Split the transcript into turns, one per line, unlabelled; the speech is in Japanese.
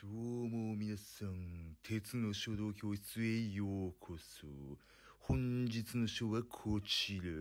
どうも皆さん、鉄の書道教室へようこそ。本日の書はこちら。